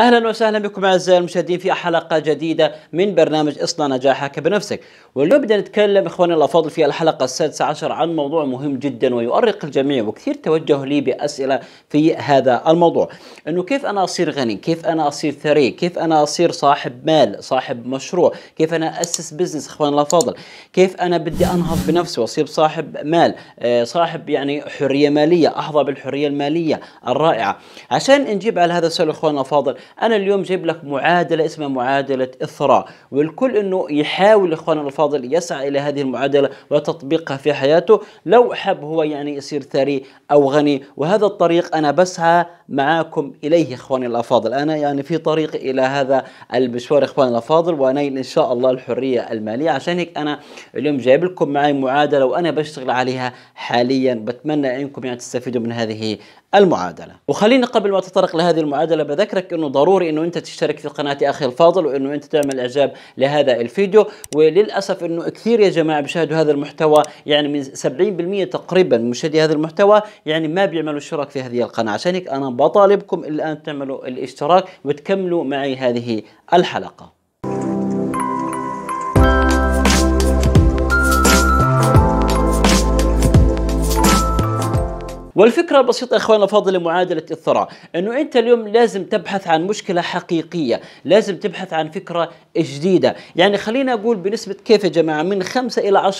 اهلا وسهلا بكم اعزائي المشاهدين في حلقه جديده من برنامج اصنع نجاحك بنفسك، واليوم بدنا نتكلم اخواني الافاضل في الحلقه السادسه عشر عن موضوع مهم جدا ويؤرق الجميع وكثير توجهوا لي باسئله في هذا الموضوع، انه كيف انا اصير غني؟ كيف انا اصير ثري؟ كيف انا اصير صاحب مال؟ صاحب مشروع؟ كيف انا اسس بزنس اخواني الافاضل؟ كيف انا بدي انهض بنفسي واصير صاحب مال؟ آه، صاحب يعني حريه ماليه، احظى بالحريه الماليه الرائعه. عشان نجيب على هذا السؤال اخواني الافاضل انا اليوم جايب لك معادله اسمها معادله اثراء والكل انه يحاول اخواننا الفاضل يسعى الى هذه المعادله وتطبيقها في حياته لو حب هو يعني يصير ثري او غني وهذا الطريق انا بسعى معاكم اليه اخواني الافاضل انا يعني في طريق الى هذا المشوار اخواني الافاضل وانيل ان شاء الله الحريه الماليه عشان هيك انا اليوم جايب لكم معي معادله وانا بشتغل عليها حاليا بتمنى انكم يعني تستفيدوا من هذه المعادله وخلينا قبل ما تطرق لهذه المعادله بذكرك انه ضروري انه انت تشترك في قناه اخي الفاضل وانه انت تعمل اعجاب لهذا الفيديو وللاسف انه كثير يا جماعه بيشاهدوا هذا المحتوى يعني من 70% تقريبا من مشاهدي هذا المحتوى يعني ما بيعملوا اشتراك في هذه القناه عشان هيك انا بطالبكم الان تعملوا الاشتراك وتكملوا معي هذه الحلقه والفكره البسيطه يا اخواننا الفاضل لمعادله الثراء انه انت اليوم لازم تبحث عن مشكله حقيقيه لازم تبحث عن فكره جديده يعني خلينا اقول بنسبه كيف يا جماعه من 5 الى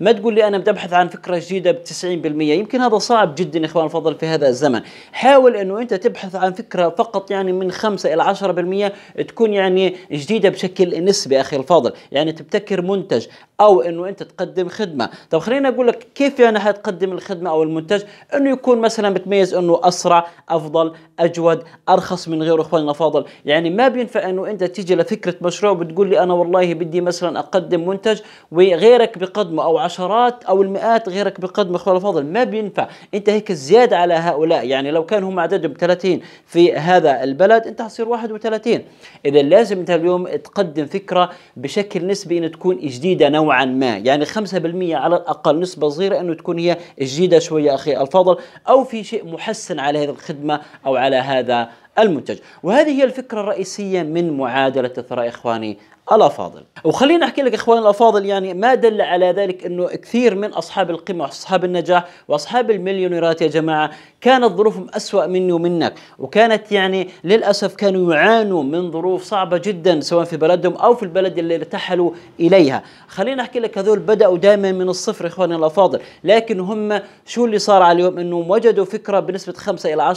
10% ما تقول لي انا ببحث عن فكره جديده ب 90% يمكن هذا صعب جدا يا اخوان في هذا الزمن حاول انه انت تبحث عن فكره فقط يعني من 5 الى 10% تكون يعني جديده بشكل نسبي اخي الفاضل يعني تبتكر منتج او انه انت تقدم خدمه طب خلينا اقول لك كيف يعني حتقدم الخدمه او المنتج انه يكون مثلا متميز انه اسرع افضل اجود ارخص من غيره اخواننا فاضل يعني ما بينفع انه انت تيجي لفكره مشروع بتقول لي انا والله بدي مثلا اقدم منتج وغيرك بقدمه او عشرات او المئات غيرك بقدمه اخواننا فاضل ما بينفع انت هيك زياده على هؤلاء يعني لو كان هم عددهم 30 في هذا البلد انت حصير 31 اذا لازم انت اليوم تقدم فكره بشكل نسبي ان تكون جديده نوعا ما يعني 5% على الاقل نسبه صغيره انه تكون هي جديده شويه اخي الفضل أو في شيء محسن على هذه الخدمة أو على هذا المنتج وهذه هي الفكرة الرئيسية من معادلة الثراء إخواني الافاضل وخليني احكي لك اخوان الافاضل يعني ما دل على ذلك انه كثير من اصحاب القمه واصحاب النجاح واصحاب المليونيرات يا جماعه كانت ظروفهم اسوا مني ومنك وكانت يعني للاسف كانوا يعانوا من ظروف صعبه جدا سواء في بلدهم او في البلد اللي ارتحلوا اليها خليني احكي لك هذول بداوا دائما من الصفر اخواني الافاضل لكن هم شو اللي صار عليهم انهم وجدوا فكره بنسبه 5 الى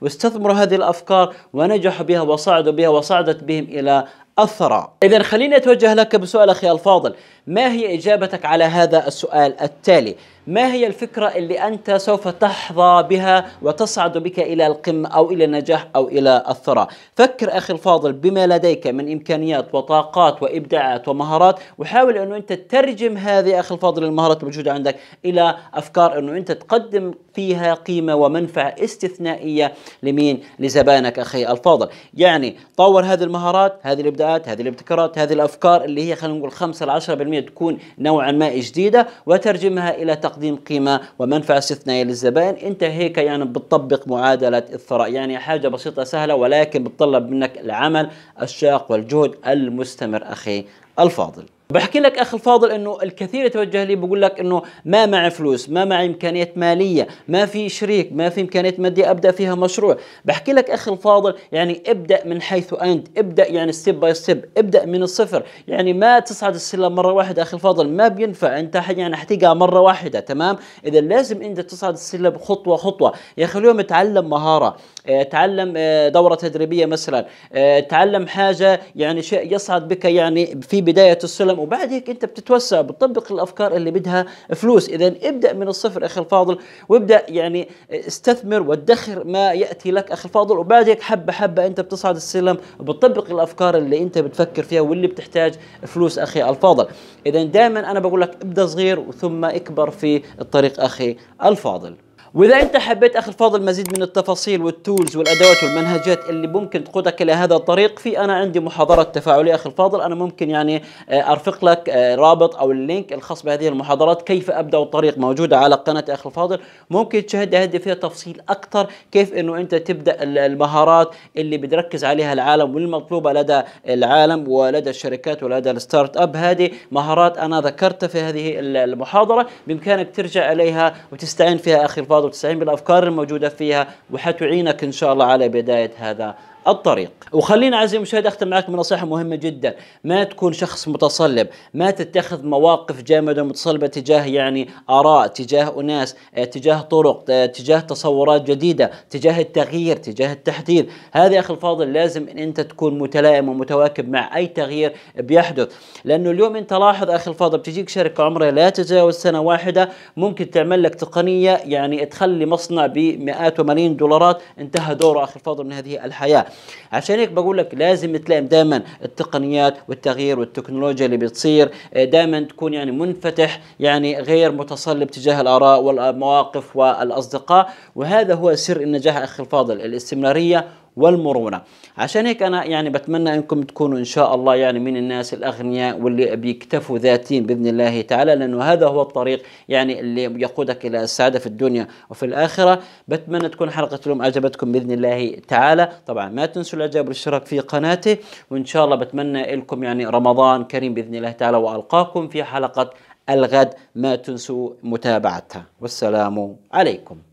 10% واستثمروا هذه الافكار ونجحوا بها وصعدوا بها وصعدت بهم الى الثراء إذا خليني أتوجه لك بسؤال أخي الفاضل ما هي إجابتك على هذا السؤال التالي ما هي الفكرة اللي أنت سوف تحظى بها وتصعد بك إلى القمة أو إلى النجاح أو إلى الثراء فكر أخي الفاضل بما لديك من إمكانيات وطاقات وإبداعات ومهارات وحاول أنه أنت ترجم هذه أخي الفاضل المهارات الموجودة عندك إلى أفكار أنه أنت تقدم فيها قيمة ومنفعة استثنائية لمين لزبائنك أخي الفاضل يعني طور هذه المهارات هذه الإبداعات هذه الابتكارات هذه الأفكار اللي هي خلينا نقول 5 ل 10% تكون نوعا ما جديدة وترجمها إلى تقديم تقديم قيمة ومنفعة استثنائية للزبائن أنت هيك يعني بتطبق معادلة الثراء يعني حاجة بسيطة سهلة ولكن بتطلب منك العمل الشاق والجهد المستمر أخي الفاضل بحكي لك اخي الفاضل انه الكثير يتوجه لي بقول لك انه ما معي فلوس ما معي امكانيات ماليه ما في شريك ما في امكانيات ماديه ابدا فيها مشروع بحكي لك اخي الفاضل يعني ابدا من حيث انت ابدا يعني ستيب باي ستيب ابدا من الصفر يعني ما تصعد السلم مره واحده اخي الفاضل ما بينفع انت يعني حتقع مره واحده تمام اذا لازم انت تصعد السلم خطوه خطوه يا اخي اليوم تعلم مهاره آه، تعلم آه، دوره تدريبيه مثلا آه، تعلم حاجه يعني شيء يصعد بك يعني في بدايه السلم تتعلم وبعد هيك انت بتتوسع بتطبق الافكار اللي بدها فلوس اذا ابدا من الصفر اخي الفاضل وابدا يعني استثمر وادخر ما ياتي لك اخي الفاضل وبعد هيك حبه حبه انت بتصعد السلم وبتطبق الافكار اللي انت بتفكر فيها واللي بتحتاج فلوس اخي الفاضل اذا دائما انا بقول لك ابدا صغير ثم اكبر في الطريق اخي الفاضل واذا انت حبيت اخي الفاضل مزيد من التفاصيل والتولز والادوات والمنهجات اللي ممكن تقودك الى هذا الطريق في انا عندي محاضره تفاعليه اخي الفاضل انا ممكن يعني آه، ارفق لك آه، رابط او اللينك الخاص بهذه المحاضرات كيف ابدا الطريق موجوده على قناه اخي الفاضل ممكن تشاهد هذه فيها تفصيل اكثر كيف انه انت تبدا المهارات اللي بتركز عليها العالم والمطلوبه لدى العالم ولدى الشركات ولدى الستارت اب هذه مهارات انا ذكرتها في هذه المحاضره بامكانك ترجع اليها وتستعين فيها اخي الفاضل وتتفاضل وتستعين بالافكار الموجوده فيها وحتعينك ان شاء الله على بدايه هذا الطريق وخلينا عزيزي المشاهد اختم معك بنصيحه مهمه جدا ما تكون شخص متصلب ما تتخذ مواقف جامده ومتصلبه تجاه يعني اراء تجاه اناس آه، تجاه طرق آه، تجاه تصورات جديده تجاه التغيير تجاه التحديث هذا يا اخي الفاضل لازم ان انت تكون متلائم ومتواكب مع اي تغيير بيحدث لانه اليوم انت لاحظ اخي الفاضل بتجيك شركه عمرها لا تتجاوز سنه واحده ممكن تعمل لك تقنيه يعني تخلي مصنع بمئات وملايين دولارات انتهى دوره اخي الفاضل من هذه الحياه عشان هيك بقول لك لازم تلائم دائما التقنيات والتغيير والتكنولوجيا اللي بتصير آه، دائما تكون يعني منفتح يعني غير متصلب تجاه الاراء والمواقف والاصدقاء وهذا هو سر النجاح اخي الفاضل الاستمراريه والمرونة عشان هيك أنا يعني بتمنى أنكم تكونوا إن شاء الله يعني من الناس الأغنياء واللي بيكتفوا ذاتيا بإذن الله تعالى لأنه هذا هو الطريق يعني اللي يقودك إلى السعادة في الدنيا وفي الآخرة بتمنى تكون حلقة اليوم أعجبتكم بإذن الله تعالى طبعا ما تنسوا الإعجاب والاشتراك في قناتي وإن شاء الله بتمنى لكم يعني رمضان كريم بإذن الله تعالى وألقاكم في حلقة الغد ما تنسوا متابعتها والسلام عليكم